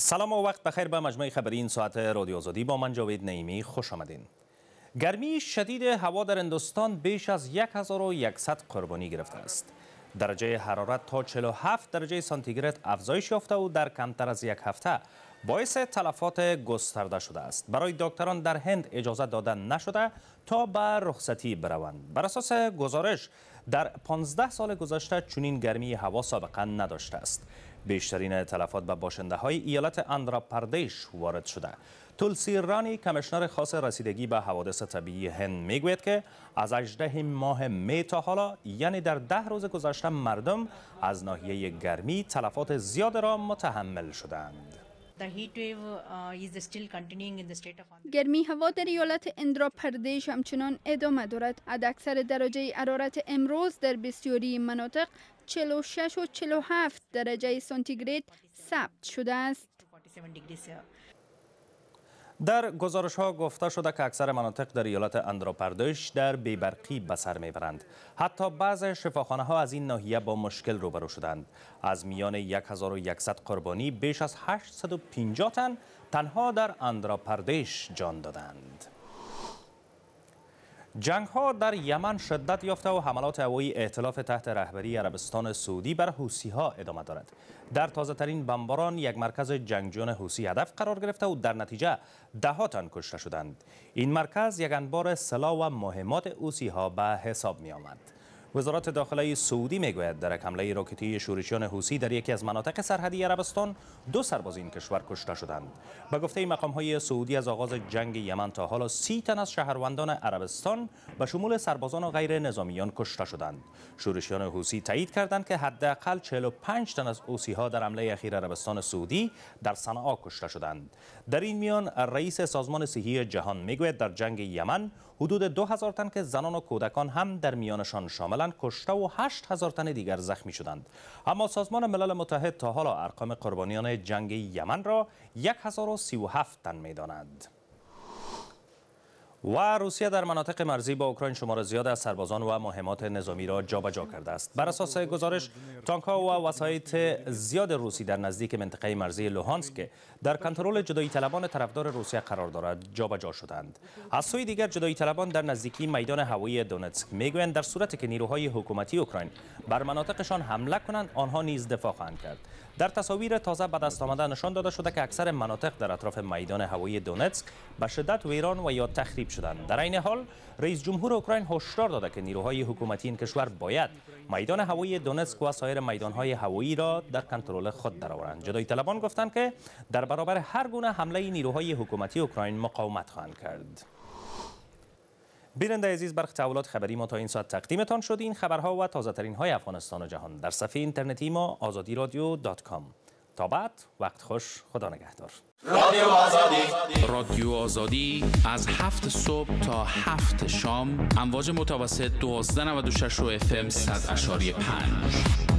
سلام و وقت بخیر به مجموعه خبرین این ساعت رادیو آزادی با من جاوید نعیمی خوش آمدین گرمی شدید هوا در هندوستان بیش از 1100 قربانی گرفته است درجه حرارت تا 47 درجه سانتیگراد افزایش یافته و در کمتر از یک هفته باعث تلفات گسترده شده است برای دکتران در هند اجازه دادن نشده تا به رخصتی بروند بر اساس گزارش در 15 سال گذشته چنین گرمی هوا سابقا نداشته است بیشترین تلفات به باشنده های ایالت اندرا پردیش وارد شده تولسی رانی کمشنر خاص رسیدگی به حوادث طبیعی هند میگوید که از 18 ماه می تا حالا یعنی در ده روز گذشته مردم از ناحیه گرمی تلفات زیاد را متحمل شدند گرمی هوا در ایالت اندرا پردیش همچنان ادامه دارد. اد اکثر درجه حرارت امروز در بسیاری مناطق 46 و 47 درجه سانتیگرید ثبت شده است. در گزارش ها گفته شده که اکثر مناطق در ایالت اندراپردش در بیبرقی به سر میبرند حتی بعض شفاخانه ها از این ناحیه با مشکل روبرو شدند از میان 1100 قربانی بیش از 850 تن تنها در اندراپردش جان دادند جنگ ها در یمن شدت یافته و حملات هوایی ائتلاف تحت رهبری عربستان سعودی بر حوسی ها ادامه دارد. در تازه ترین بمباران یک مرکز جنگجویان حوسی هدف قرار گرفته و در نتیجه ده تن کشته شدند. این مرکز یک انبار سلاح و مهمات حوسی ها به حساب می آمد. وزارت داخلی سعودی میگوید در حمله راکتی شورشیان حوسی در یکی از مناطق سرحدی عربستان دو سرباز این کشور کشته شدند به گفته مقام های سعودی از آغاز جنگ یمن تا حالا سی تن از شهروندان عربستان به شمول سربازان و غیر نظامیان کشته شدند شورشیان حوسی تایید کردند که حداقل 45 تن از اوسی در حمله اخیر عربستان سعودی در صنعا کشته شدند در این میان رئیس سازمان صحی جهان میگوید در جنگ یمن حدود 2000 تن که زنان و کودکان هم در میانشان شامل کشته و 8000 تن دیگر زخمی شدند اما سازمان ملل متحد تا حالا ارقام قربانیان جنگ یمن را 1037 تن میداند و روسیه در مناطق مرزی با اوکراین شمار زیاد از سربازان و مهمات نظامی را جابجا کرده است بر اساس گزارش تانک ها و وسایط زیاد روسی در نزدیک منطقه مرزی لوهانسک که در کنترل جدایی طلبان طرفدار روسیه قرار دارد جابجا جا شدند از سوی دیگر جدایی طلبان در نزدیکی میدان هوایی دونتسک میگویند در صورتی که نیروهای حکومتی اوکراین بر مناطقشان حمله کنند آنها نیز دفاع خواهند کرد در تصاویر تازه به دست آمده نشان داده شده که اکثر مناطق در اطراف میدان هوایی دونتسک به شدت ویران و یا تخریب شدند در این حال رئیس جمهور اوکراین هشدار داده که نیروهای حکومتی این کشور باید میدان هوایی دونتسک و سایر میدانهای هوایی را در کنترل خود درآورند جدای طلبان گفتند که در برابر هر گونه حمله نیروهای حکومتی اوکراین مقاومت خواهند کرد بیننده عزیز برخ تعولات خبری ما تا این ساعت تقدیمتان شد این خبرها و تازه های افغانستان و جهان در صفحه اینترنتی ما آزادی رادیو دات کام تا بعد وقت خوش خدا نگهدار رادیو آزادی رادیو آزادی از هفت صبح تا هفت شام امواج متوسط 1296 و و اف ام 100.5